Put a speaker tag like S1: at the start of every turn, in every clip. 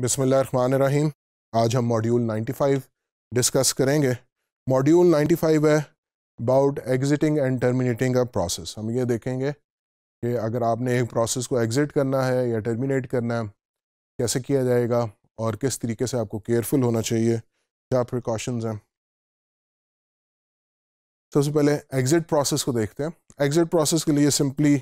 S1: बिसमीम आज हम मॉड्यूल 95 डिस्कस करेंगे मॉड्यूल 95 है about exiting and terminating a process हम ये देखेंगे कि अगर आपने एक प्रोसेस को एग्ज़िट करना है या टर्मिनेट करना है कैसे किया जाएगा और किस तरीके से आपको केयरफुल होना चाहिए क्या प्रिकॉशंस हैं सबसे पहले एग्ज़िट प्रोसेस को देखते हैं एग्ज़िट प्रोसेस के लिए सिंपली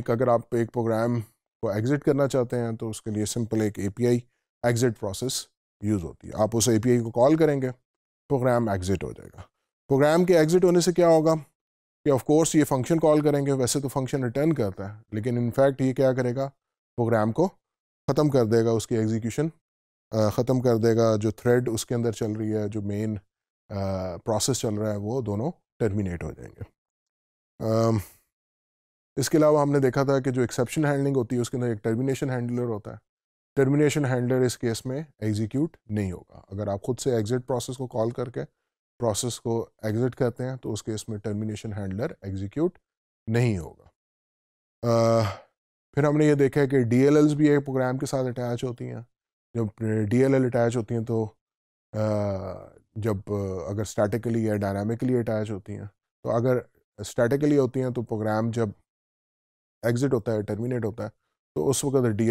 S1: एक अगर आप एक प्रोग्राम को एग्ज़िट करना चाहते हैं तो उसके लिए सिंपल एक एपीआई एग्जिट प्रोसेस यूज़ होती है आप उस एपीआई को कॉल करेंगे प्रोग्राम एग्जिट हो जाएगा प्रोग्राम के एग्जिट होने से क्या होगा कि ऑफ कोर्स ये फंक्शन कॉल करेंगे वैसे तो फंक्शन रिटर्न करता है लेकिन इनफैक्ट ये क्या करेगा प्रोग्राम को ख़त्म कर देगा उसकी एग्जीक्यूशन ख़त्म कर देगा जो थ्रेड उसके अंदर चल रही है जो मेन प्रोसेस चल रहा है वो दोनों टर्मिनेट हो जाएंगे इसके अलावा हमने देखा था कि जो एक्सेप्शन हैंडलिंग होती है उसके अंदर एक टर्मिनेशन हैंडलर होता है टर्मिनेशन हैंडलर इस केस में एग्जीक्यूट नहीं होगा अगर आप खुद से एग्जिट प्रोसेस को कॉल करके प्रोसेस को एग्जिट करते हैं तो उस केस में टर्मिनेशन हैंडलर एग्जीक्यूट नहीं होगा फिर हमने ये देखा है कि डी भी एक प्रोग्राम के साथ अटैच होती हैं जब डी अटैच होती हैं तो जब अगर स्टैटिकली या डायनामिकली अटैच होती हैं तो अगर स्टैटिकली होती हैं तो प्रोग्राम जब एग्ज़िट होता है टर्मिनेट होता है तो उस वक्त डी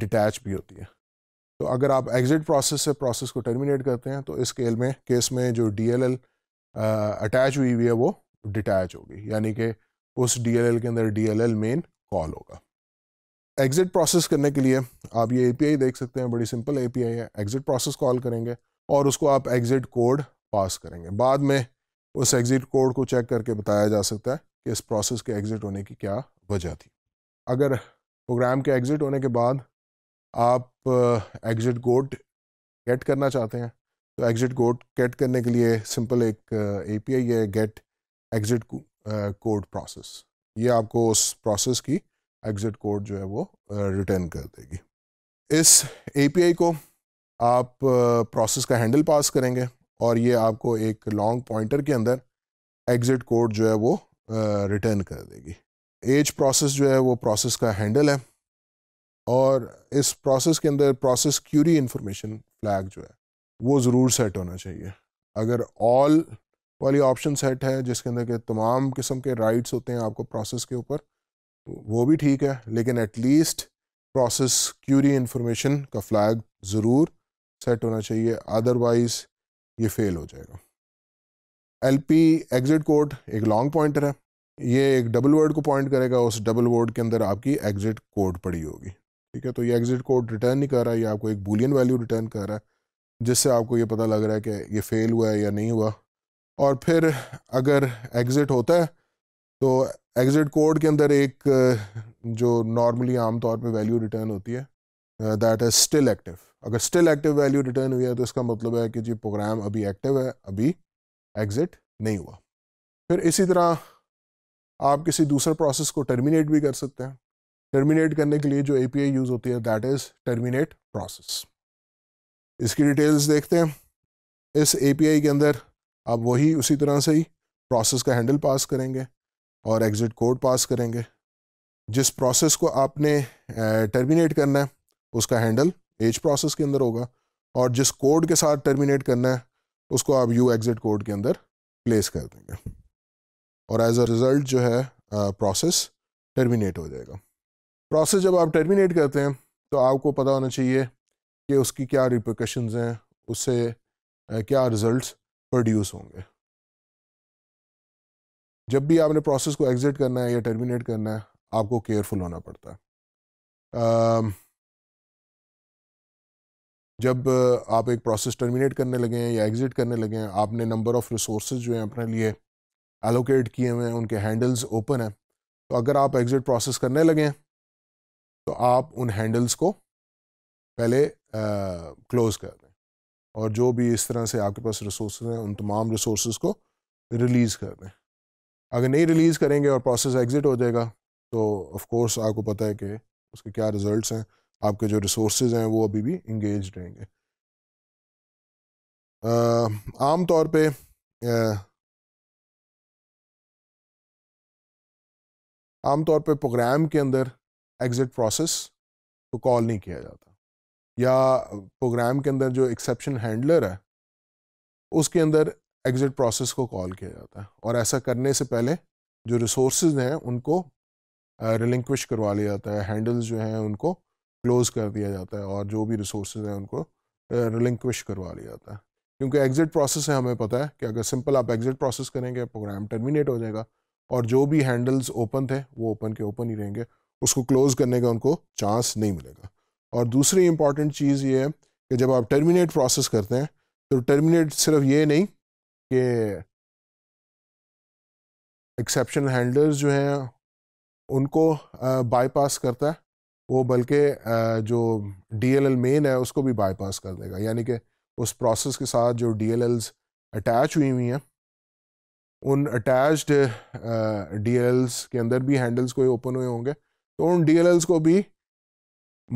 S1: डिटैच भी होती है तो अगर आप एग्ज़िट प्रोसेस से प्रोसेस को टर्मिनेट करते हैं तो इस केल में केस में जो डी अटैच हुई हुई है वो डिटैच होगी यानी कि उस डी के अंदर डी मेन कॉल होगा एग्ज़िट प्रोसेस करने के लिए आप ये एपीआई देख सकते हैं बड़ी सिंपल एपीआई है एग्ज़िट प्रोसेस कॉल करेंगे और उसको आप एग्ज़िट कोड पास करेंगे बाद में उस एग्ज़िट कोड को चेक करके बताया जा सकता है कि इस प्रोसेस के एग्ज़िट होने की क्या वजह थी अगर प्रोग्राम के एग्ज़िट होने के बाद आप एग्ज़िट कोड गेट करना चाहते हैं तो एग्ज़िट कोड गेट करने के लिए सिंपल एक एपीआई है गेट एग्ज़िट कोड प्रोसेस ये आपको उस प्रोसेस की एग्ज़िट कोड जो है वो रिटर्न कर देगी इस एपीआई को आप प्रोसेस का हैंडल पास करेंगे और ये आपको एक लॉन्ग पॉइंटर के अंदर एग्ज़िट कोड जो है वो रिटर्न कर देगी एज प्रोसेस जो है वो प्रोसेस का हैंडल है और इस प्रोसेस के अंदर प्रोसेस क्यूरी इन्फॉर्मेशन फ्लैग जो है वो ज़रूर सेट होना चाहिए अगर ऑल वाली ऑप्शन सेट है जिसके अंदर के तमाम किस्म के राइट्स होते हैं आपको प्रोसेस के ऊपर वो भी ठीक है लेकिन एटलीस्ट प्रोसेस क्यूरी इन्फॉर्मेशन का फ्लैग ज़रूर सेट होना चाहिए अदरवाइज़ ये फेल हो जाएगा एल पी एग्ज़िट कोड एक लॉन्ग पॉइंटर है ये एक डबल वर्ड को पॉइंट करेगा उस डबल वर्ड के अंदर आपकी एग्ज़िट कोड पड़ी होगी ठीक है तो ये एग्जिट कोड रिटर्न नहीं कर रहा है ये आपको एक बुलियन वैल्यू रिटर्न कर रहा है जिससे आपको ये पता लग रहा है कि ये फेल हुआ है या नहीं हुआ और फिर अगर एग्ज़िट होता है तो एग्ज़िट कोड के अंदर एक जो नॉर्मली आमतौर पे वैल्यू रिटर्न होती है दैट इज़ स्टिल एक्टिव अगर स्टिल एक्टिव वैल्यू रिटर्न हुई है तो इसका मतलब है कि जी प्रोग्राम अभी एक्टिव है अभी एग्ज़िट नहीं हुआ फिर इसी तरह आप किसी दूसरे प्रोसेस को टर्मिनेट भी कर सकते हैं टर्मिनेट करने के लिए जो एपीआई यूज़ होती है दैट इज़ टर्मिनेट प्रोसेस इसकी डिटेल्स देखते हैं इस एपीआई के अंदर आप वही उसी तरह से ही प्रोसेस का हैंडल पास करेंगे और एग्ज़िट कोड पास करेंगे जिस प्रोसेस को आपने टर्मिनेट करना है उसका हैंडल एज प्रोसेस के अंदर होगा और जिस कोड के साथ टर्मिनेट करना है उसको आप यू एग्ज़िट कोड के अंदर प्लेस कर देंगे और एज अ रिज़ल्ट जो है प्रोसेस टर्मिनेट हो जाएगा प्रोसेस जब आप टर्मिनेट करते हैं तो आपको पता होना चाहिए कि उसकी क्या रिप्रिकॉशंस हैं उससे क्या रिजल्ट्स प्रोड्यूस होंगे जब भी आपने प्रोसेस को एग्ज़िट करना है या टर्मिनेट करना है आपको केयरफुल होना पड़ता है जब आप एक प्रोसेस टर्मिनेट करने लगे हैं या एग्ज़िट करने लगे हैं आपने नंबर ऑफ़ रिसोर्स जो हैं अपने लिए एलोकेट किए हुए हैं उनके हैंडल्स ओपन हैं तो अगर आप एग्ज़िट प्रोसेस करने लगें तो आप उन हैंडल्स को पहले क्लोज़ कर दें और जो भी इस तरह से आपके पास रिसोर्स हैं उन तमाम रिसोर्स को रिलीज़ कर दें अगर नहीं रिलीज़ करेंगे और प्रोसेस एग्ज़िट हो जाएगा तो ऑफ कोर्स आपको पता है कि उसके क्या रिजल्ट्स हैं आपके जो रिसोर्स हैं वो अभी भी इंगेज रहेंगे आम तौर पे आम तौर पे प्रोग्राम के अंदर एग्ज़िट प्रोसेस को कॉल नहीं किया जाता या प्रोग्राम के अंदर जो एक्सेप्शन हैंडलर है उसके अंदर एग्ज़िट प्रोसेस को कॉल किया जाता है और ऐसा करने से पहले जो रिसोर्स हैं उनको रिलिंक्विश करवा लिया जाता है हैंडल्स जो हैं उनको क्लोज़ कर दिया जाता है और जो भी रिसोर्स हैं उनको रिलिंक्विश करवा लिया जाता है क्योंकि एग्ज़िट प्रोसेस है हमें पता है कि अगर सिंपल आप एग्ज़िट प्रोसेस करेंगे प्रोग्राम टर्मिनेट हो जाएगा और जो भी हैंडल्स ओपन थे वो ओपन के ओपन ही रहेंगे उसको क्लोज़ करने का उनको चांस नहीं मिलेगा और दूसरी इंपॉर्टेंट चीज़ ये है कि जब आप टर्मिनेट प्रोसेस करते हैं तो टर्मिनेट सिर्फ ये नहीं कि एक्सेप्शन हैंडलर्स जो हैं उनको बाईपास करता है वो बल्कि जो डी एल एल मेन है उसको भी बाईपास कर देगा यानी कि उस प्रोसेस के साथ जो डी एल एल्स अटैच हुई हुई हैं उन अटैच्ड डी एल एल्स के अंदर भी हैंडल्स कोई ओपन हुए होंगे तो उन डी को भी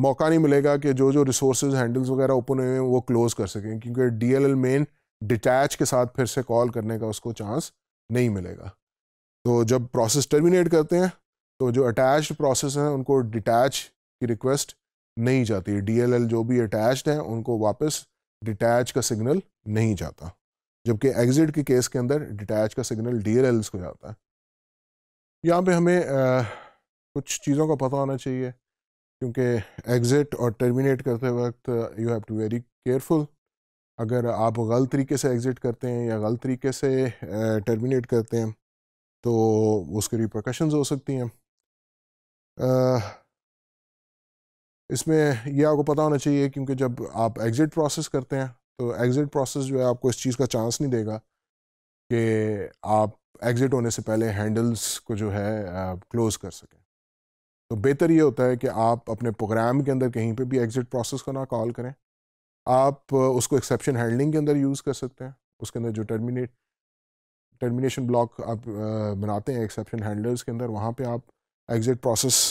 S1: मौका नहीं मिलेगा कि जो जो रिसोर्सेज हैंडल्स वगैरह ओपन हुए हैं वो क्लोज़ कर सकें क्योंकि डी एल मेन डिटैच के साथ फिर से कॉल करने का उसको चांस नहीं मिलेगा तो जब प्रोसेस टर्मिनेट करते हैं तो जो अटैच्ड प्रोसेस हैं उनको डिटैच की रिक्वेस्ट नहीं जाती डीएलएल जो भी अटैच्ड हैं उनको वापस डिटैच का सिग्नल नहीं जाता जबकि एग्जिट के केस के अंदर डिटैच का सिग्नल डी को जाता है यहाँ पे हमें कुछ चीज़ों का पता होना चाहिए क्योंकि एग्ज़िट और टर्मिनेट करते वक्त you have to very careful अगर आप गलत तरीके से एग्ज़िट करते हैं या गलत तरीके से टर्मिनेट करते हैं तो उसके रिप्रकशन हो सकती हैं इसमें यह आपको पता होना चाहिए क्योंकि जब आप एग्ज़िट प्रोसेस करते हैं तो एग्ज़िट प्रोसेस जो है आपको इस चीज़ का चांस नहीं देगा कि आप एग्ज़िट होने से पहले हैंडल्स को जो है क्लोज़ कर सकें तो बेहतर ये होता है कि आप अपने प्रोग्राम के अंदर कहीं पे भी एग्ज़िट प्रोसेस को ना कॉल करें आप उसको एक्सेप्शन हैंडलिंग के अंदर यूज़ कर सकते हैं उसके अंदर जो टर्मिनेट टर्मिनेशन ब्लॉक आप बनाते हैं एक्सेप्शन हैंडलर्स के अंदर वहाँ पे आप एग्ज़िट प्रोसेस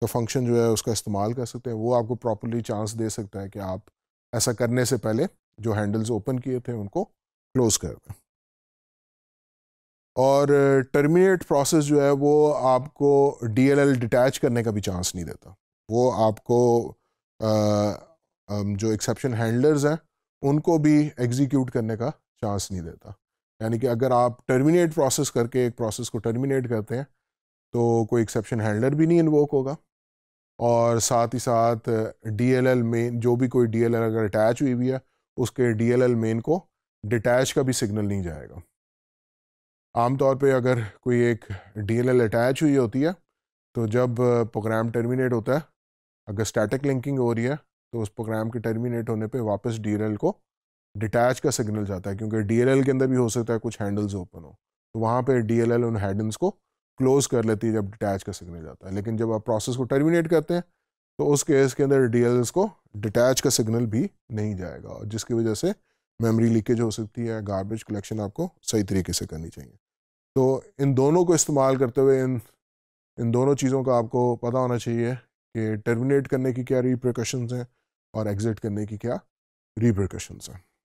S1: का फंक्शन जो है उसका इस्तेमाल कर सकते हैं वो आपको प्रॉपरली चांस दे सकता है कि आप ऐसा करने से पहले जो हैंडल्स ओपन किए थे उनको क्लोज़ कर दें और टर्मिनेट प्रोसेस जो है वो आपको डी एल डिटैच करने का भी चांस नहीं देता वो आपको आ, जो एक्सेप्शन हैंडलर्स हैं उनको भी एग्जीक्यूट करने का चांस नहीं देता यानी कि अगर आप टर्मिनेट प्रोसेस करके एक प्रोसेस को टर्मिनेट करते हैं तो कोई एक्सेप्शन हैंडलर भी नहीं इन्वोक होगा और साथ ही साथ डी एल मेन जो भी कोई एल अगर अटैच हुई हुई है उसके डी एल मेन को डिटैच का भी सिग्नल नहीं जाएगा आम तौर पे अगर कोई एक एल अटैच हुई होती है तो जब प्रोग्राम टर्मिनेट होता है अगर स्टैटिक लिंकिंग हो रही है तो उस प्रोग्राम के टर्मिनेट होने पे वापस डीएलएल को डिटैच का सिग्नल जाता है क्योंकि डीएलएल के अंदर भी हो सकता है कुछ हैंडल्स ओपन हो तो वहाँ पर डी उन हैंडल्स को क्लोज कर लेती है जब डिटैच का सिग्नल जाता है लेकिन जब आप प्रोसेस को टर्मिनेट करते हैं तो उस केस के अंदर डी को डिटैच का सिग्नल भी नहीं जाएगा और जिसकी वजह से मेमोरी लीकेज हो सकती है गार्बेज कलेक्शन आपको सही तरीके से करनी चाहिए तो इन दोनों को इस्तेमाल करते हुए इन इन दोनों चीज़ों का आपको पता होना चाहिए कि टर्मिनेट करने की क्या रिप्रिकॉशंस हैं और एग्ज़िट करने की क्या रिप्रिकॉशंस हैं